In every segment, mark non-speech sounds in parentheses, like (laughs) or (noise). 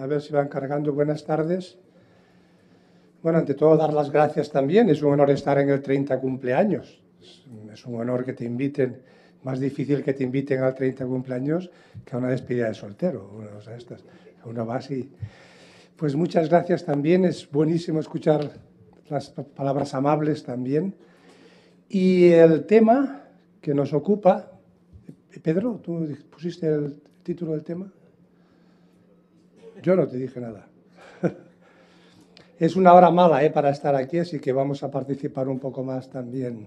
a ver si van cargando. Buenas tardes. Bueno, ante todo, dar las gracias también. Es un honor estar en el 30 cumpleaños. Es un honor que te inviten. Más difícil que te inviten al 30 cumpleaños que a una despedida de soltero, una va Pues muchas gracias también. Es buenísimo escuchar las palabras amables también. Y el tema que nos ocupa, Pedro, tú pusiste el título del tema. Yo no te dije nada. (laughs) Es una hora mala ¿eh? para estar aquí, así que vamos a participar un poco más también.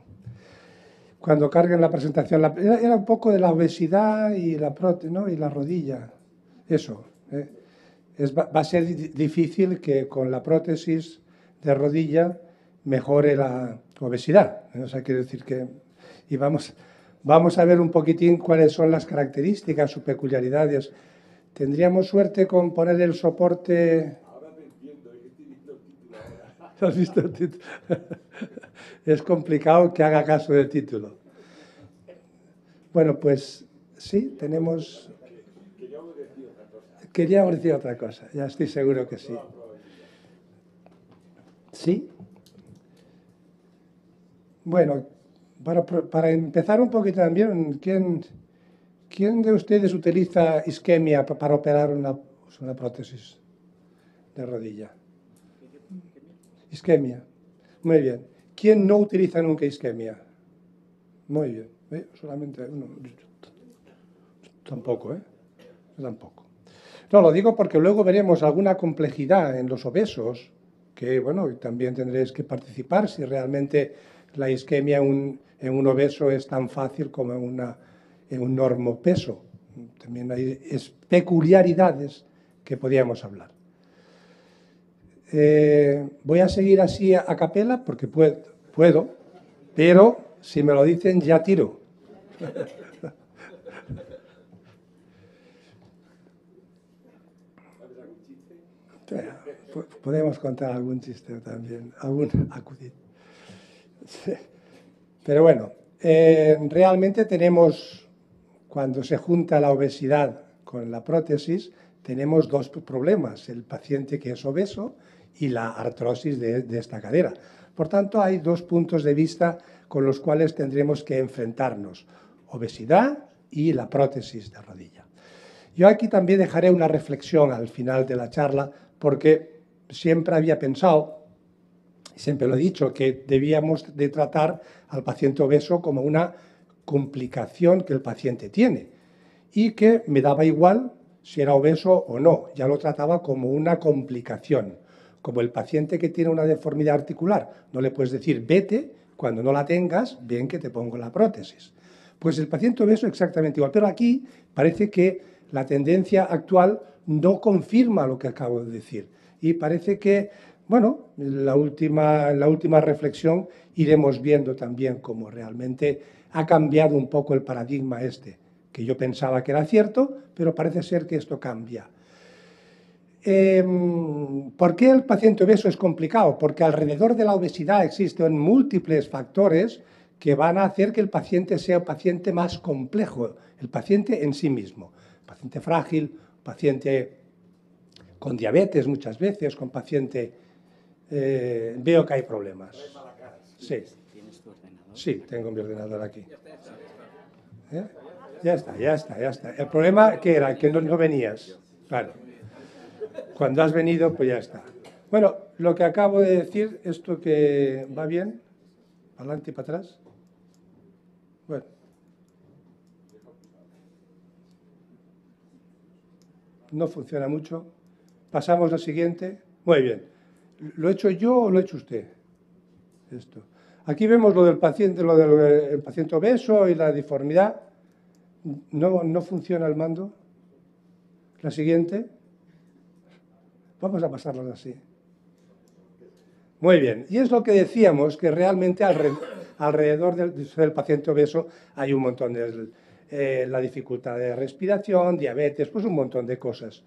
Cuando carguen la presentación, era, un poco de la obesidad y la, y la rodilla. Eso. Eh. Es, va, a ser difícil que con la prótesis de rodilla mejore la obesidad. Eh. O sea, quiero decir que... Y vamos, vamos a ver un poquitín cuáles son las características, sus peculiaridades Tendríamos suerte con poner el soporte... Ahora me entiendo, es que visto el título ¿Has visto el título? es complicado que haga caso del título. Bueno, pues sí, tenemos... Quería decir otra cosa. Queríamos decir otra cosa, ya estoy seguro que sí. ¿Sí? Bueno, para empezar un poquito también, ¿quién... ¿Quién de ustedes utiliza isquemia para operar una, pues, una prótesis de rodilla? Isquemia. Muy bien. ¿Quién no utiliza nunca isquemia? Muy bien. Eh, solamente uno. Tampoco, ¿eh? Tampoco. No, lo digo porque luego veremos alguna complejidad en los obesos, que bueno, también tendréis que participar si realmente la isquemia un, en un obeso es tan fácil como en una en un enorme peso. También hay peculiaridades que podíamos hablar. Eh, voy a seguir así a, capela porque puedo, pero si me lo dicen ya tiro. (laughs) Podemos contar algún chiste también, algún acudir. (laughs) Pero bueno, eh, realmente tenemos cuando se junta la obesidad con la prótesis, tenemos dos problemas, el paciente que es obeso y la artrosis de, esta cadera. Por tanto, hay dos puntos de vista con los cuales tendremos que enfrentarnos, obesidad y la prótesis de rodilla. Yo aquí también dejaré una reflexión al final de la charla porque siempre había pensado, siempre lo he dicho, que debíamos de tratar al paciente obeso como una complicación que el paciente tiene y que me daba igual si era obeso o no, ya lo trataba como una complicación, como el paciente que tiene una deformidad articular, no le puedes decir vete, cuando no la tengas, bien que te pongo la prótesis. Pues el paciente obeso exactamente igual, pero aquí parece que la tendencia actual no confirma lo que acabo de decir y parece que bueno, la última, la última reflexión iremos viendo también cómo realmente ha cambiado un poco el paradigma este, que yo pensaba que era cierto, pero parece ser que esto cambia. Em, ¿Por qué el paciente obeso es complicado? Porque alrededor de la obesidad existen múltiples factores que van a hacer que el paciente sea un paciente más complejo, el paciente en sí mismo, paciente frágil, paciente con diabetes muchas veces, con paciente... Eh, veo que hay problemas. Sí. Sí, tengo mi ordenador aquí. ¿Eh? Ya está, ya está, ya está. El problema que era que no, no venías. Claro. Cuando has venido, pues ya está. Bueno, lo que acabo de decir, esto que va bien, adelante y para atrás. Bueno. No funciona mucho. Pasamos al siguiente. Muy bien. ¿Lo he hecho yo o lo he hecho usted? Esto. Aquí vemos lo del paciente, lo del eh, paciente obeso y la deformidad. No, funciona el mando. La siguiente. Vamos a pasarlo así. Muy bien. Y es lo que decíamos, que realmente alrededor del, paciente obeso hay un montón de eh, la dificultad de respiración, diabetes, pues un montón de cosas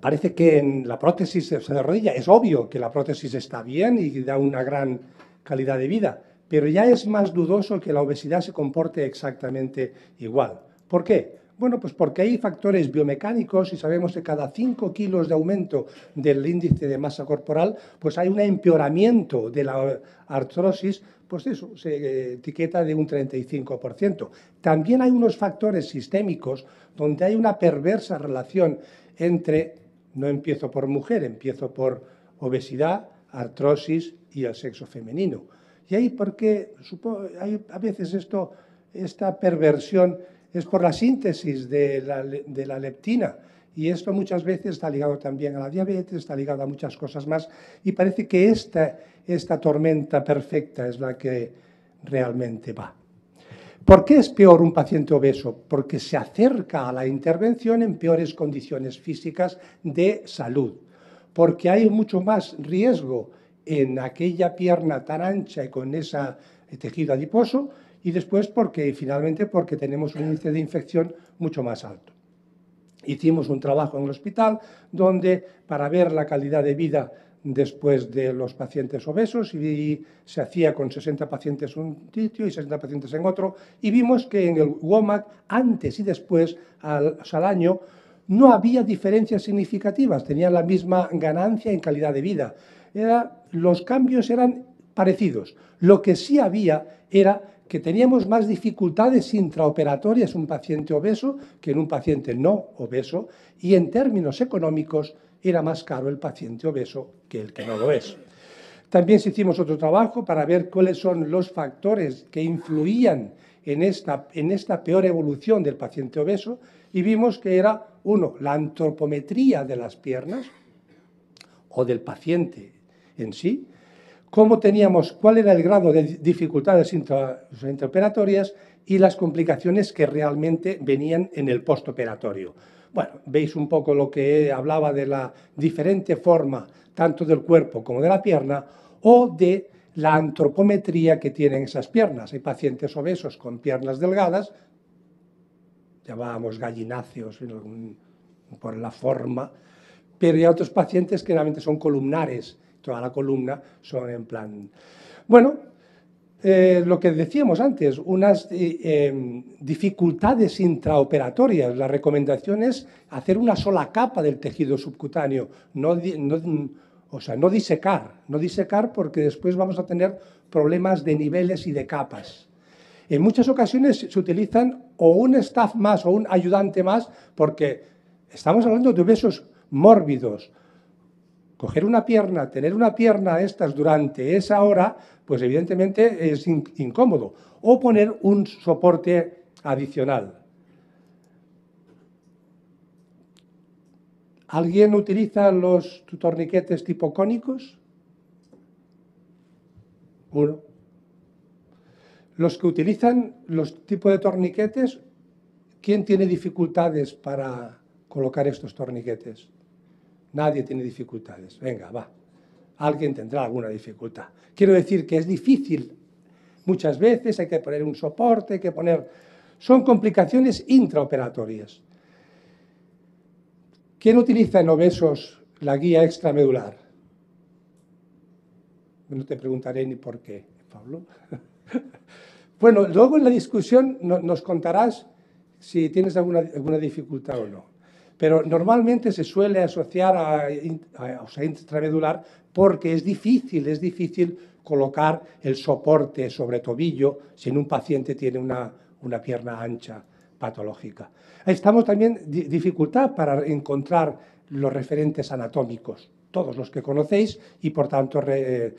parece que en la prótesis se rodilla, Es obvio que la prótesis está bien y da una gran calidad de vida, pero ya es más dudoso que la obesidad se comporte exactamente igual. ¿Por qué? Bueno, pues porque hay factores biomecánicos y sabemos que cada 5 kilos de aumento del índice de masa corporal, pues hay un empeoramiento de la artrosis, pues eso, se eh, etiqueta de un 35%. También hay unos factores sistémicos donde hay una perversa relación entre, no empiezo por mujer, empiezo por obesidad, artrosis y el sexo femenino. Y ahí porque hay a veces esto, esta perversión es por la síntesis de la, leptina. Y esto muchas veces está ligado también a la diabetes, está ligado a muchas cosas más. Y parece que esta, esta tormenta perfecta es la que realmente va. ¿Por qué es peor un paciente obeso? Porque se acerca a la intervención en peores condiciones físicas de salud, porque hay mucho más riesgo en aquella pierna tan ancha y con ese tejido adiposo y después porque finalmente porque tenemos un índice de infección mucho más alto. Hicimos un trabajo en el hospital donde para ver la calidad de vida después de los pacientes obesos y se hacía con 60 pacientes un sitio y 60 pacientes en otro y vimos que en el WOMAC antes y después al, año no había diferencias significativas, tenían la misma ganancia en calidad de vida. los cambios eran parecidos. Lo que sí había era que teníamos más dificultades intraoperatorias en un paciente obeso que en un paciente no obeso y en términos económicos era más caro el paciente obeso que el que no lo es. También se hicimos otro trabajo para ver cuáles son los factores que influían en esta, en esta peor evolución del paciente obeso y vimos que era, uno, la antropometría de las piernas o del paciente en sí, cómo teníamos, cuál era el grado de dificultades intraoperatorias y las complicaciones que realmente venían en el postoperatorio. Bueno, veis un poco lo que hablaba de la diferente forma tanto del cuerpo como de la pierna o de la antropometría que tienen esas piernas. Hay pacientes obesos con piernas delgadas, llamábamos gallináceos por la forma, pero hay otros pacientes que realmente son columnares toda la columna son en plan... Bueno, eh, lo que decíamos antes, unas eh, em, dificultades intraoperatorias. La recomendación es hacer una sola capa del tejido subcutáneo, no, o sea, no disecar, no disecar porque después vamos a tener problemas de niveles y de capas. En muchas ocasiones se utilizan o un staff más o un ayudante más porque estamos hablando de obesos mórbidos, coger una pierna, tener una pierna estas durante esa hora, pues evidentemente es incómodo. O poner un soporte adicional. ¿Alguien utiliza los torniquetes tipo cónicos? Uno. Los que utilizan los tipos de torniquetes, ¿quién tiene dificultades para colocar estos torniquetes? Nadie tiene dificultades. Venga, va. Alguien tendrá alguna dificultad. Quiero decir que es difícil. Muchas veces hay que poner un soporte, hay que poner... Son complicaciones intraoperatorias. ¿Quién utiliza en obesos la guía extramedular? No te preguntaré ni por qué, Pablo. (laughs) bueno, luego en la discusión nos contarás si tienes alguna, alguna dificultad o no pero normalmente se suele asociar a, a, intramedular porque es difícil, es difícil colocar el soporte sobre tobillo si en un paciente tiene una, una pierna ancha patológica. Estamos también dificultad para encontrar los referentes anatómicos, todos los que conocéis, y por tanto eh,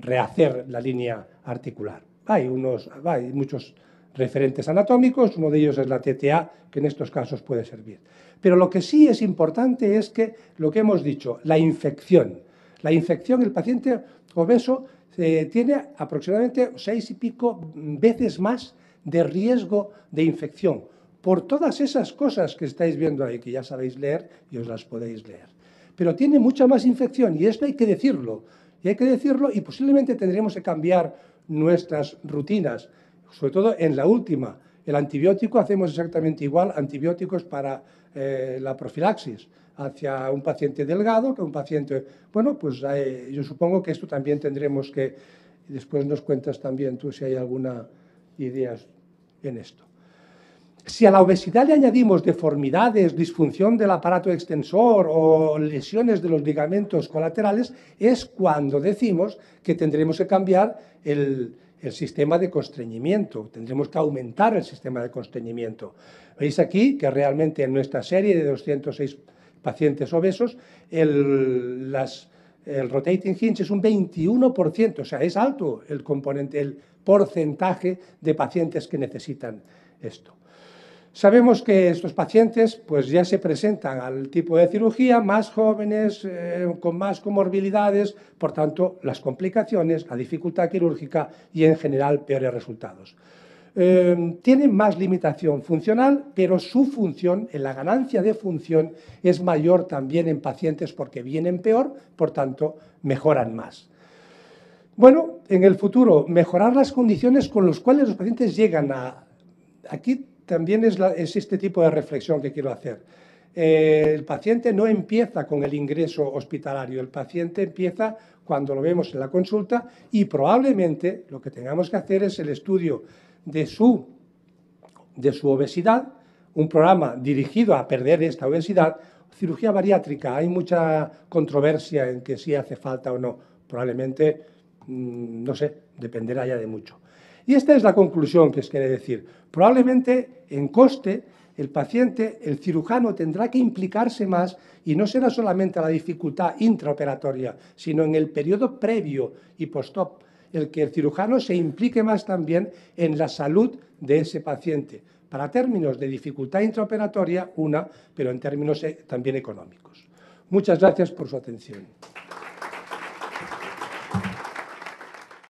rehacer la línea articular. Hay, unos, hay muchos referentes anatómicos, uno de ellos es la TTA, que en estos casos puede servir. Pero lo que sí es importante es que lo que hemos dicho, la infección. La infección, el paciente obeso eh, tiene aproximadamente seis y pico veces más de riesgo de infección por todas esas cosas que estáis viendo ahí, que ya sabéis leer y os las podéis leer. Pero tiene mucha más infección y esto hay que decirlo. Y hay que decirlo y posiblemente tendremos que cambiar nuestras rutinas, sobre todo en la última, el antibiótico hacemos exactamente igual, antibióticos para eh, la profilaxis hacia un paciente delgado que un paciente... Bueno, pues eh, yo supongo que esto también tendremos que... Después nos cuentas también tú si hay alguna idea en esto. Si a la obesidad le añadimos deformidades, disfunción del aparato extensor o lesiones de los ligamentos colaterales, es cuando decimos que tendremos que cambiar el, el sistema de constreñimiento, tendremos que aumentar el sistema de constreñimiento. Veis aquí que realmente en nuestra serie de 206 pacientes obesos, el, las, el rotating hinge es un 21%, o sea, es alto el componente, el porcentaje de pacientes que necesitan esto. Sabemos que estos pacientes pues, ya se presentan al tipo de cirugía más jóvenes, eh, con más comorbilidades, por tanto, las complicaciones, la dificultad quirúrgica y en general peores resultados. Eh, tienen más limitación funcional, pero su función, en la ganancia de función, es mayor también en pacientes porque vienen peor, por tanto, mejoran más. Bueno, en el futuro, mejorar las condiciones con las cuales los pacientes llegan a... Aquí también es, este tipo de reflexión que quiero hacer. Eh, el paciente no empieza con el ingreso hospitalario, el paciente empieza cuando lo vemos en la consulta y probablemente lo que tengamos que hacer es el estudio de su, de su obesidad, un programa dirigido a perder esta obesidad, cirugía bariátrica, hay mucha controversia en que si hace falta o no, probablemente, mm, no sé, dependerá ya de mucho. Y esta es la conclusión que os quiere decir. Probablemente en coste el paciente, el cirujano tendrá que implicarse más y no será solamente la dificultad intraoperatoria, sino en el periodo previo y post-op, el que el cirujano se implique más también en la salud de ese paciente, para términos de dificultad intraoperatoria, una, pero en términos eh, también económicos. Muchas gracias por su atención.